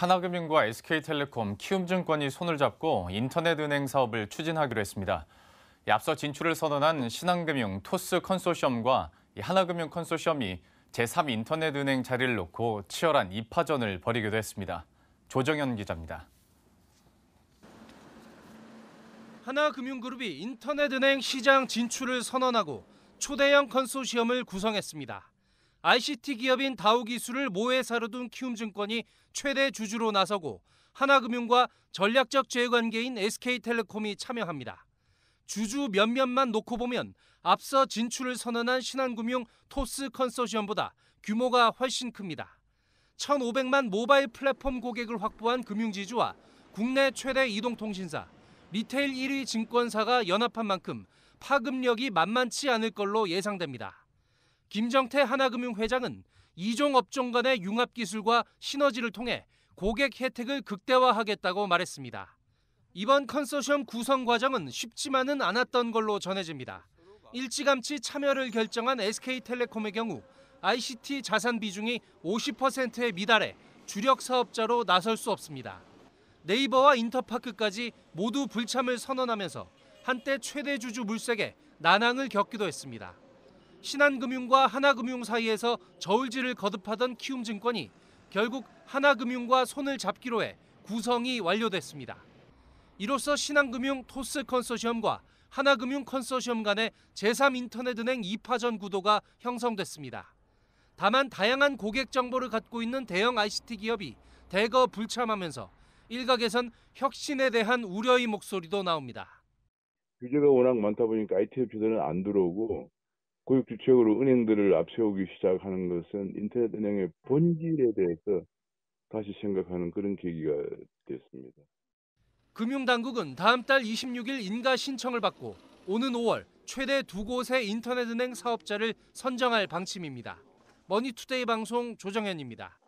하나금융과 SK텔레콤, 키움증권이 손을 잡고 인터넷 은행 사업을 추진하기로 했습니다. 앞서 진출을 선언한 신한금융, 토스 컨소시엄과 하나금융 컨소시엄이 제3인터넷은행 자리를 놓고 치열한 입파전을 벌이기도 했습니다. 조정현 기자입니다. 하나금융그룹이 인터넷은행 시장 진출을 선언하고 초대형 컨소시엄을 구성했습니다. ICT 기업인 다우 기술을 모회사로 둔 키움증권이 최대 주주로 나서고 하나금융과 전략적 제휴관계인 SK텔레콤이 참여합니다. 주주 몇몇만 놓고 보면 앞서 진출을 선언한 신한금융 토스 컨소시엄보다 규모가 훨씬 큽니다. 1,500만 모바일 플랫폼 고객을 확보한 금융지주와 국내 최대 이동통신사, 리테일 1위 증권사가 연합한 만큼 파급력이 만만치 않을 걸로 예상됩니다. 김정태 하나금융 회장은 이종 업종 간의 융합 기술과 시너지를 통해 고객 혜택을 극대화하겠다고 말했습니다. 이번 컨소시엄 구성 과정은 쉽지만은 않았던 걸로 전해집니다. 일찌감치 참여를 결정한 SK텔레콤의 경우 ICT 자산 비중이 50%에 미달해 주력 사업자로 나설 수 없습니다. 네이버와 인터파크까지 모두 불참을 선언하면서 한때 최대 주주 물색에 난항을 겪기도 했습니다. 신한금융과 하나금융 사이에서 저울질을 거듭하던 키움증권이 결국 하나금융과 손을 잡기로 해 구성이 완료됐습니다. 이로써 신한금융 토스 컨소시엄과 하나금융 컨소시엄 간의 제3인터넷은행 2파전 구도가 형성됐습니다. 다만 다양한 고객 정보를 갖고 있는 대형 ICT 기업이 대거 불참하면서 일각에선 혁신에 대한 우려의 목소리도 나옵니다. 규제가 워낙 많다 보니까 IT 업체들은 안 들어오고 고육 주체적으로 은행들을 앞세우기 시작하는 것은 인터넷 은행의 본질에 대해서 다시 생각하는 그런 계기가 됐습니다. 금융당국은 다음 달 26일 인가 신청을 받고 오는 5월 최대 두 곳의 인터넷은행 사업자를 선정할 방침입니다. 머니투데이 방송 조정현입니다.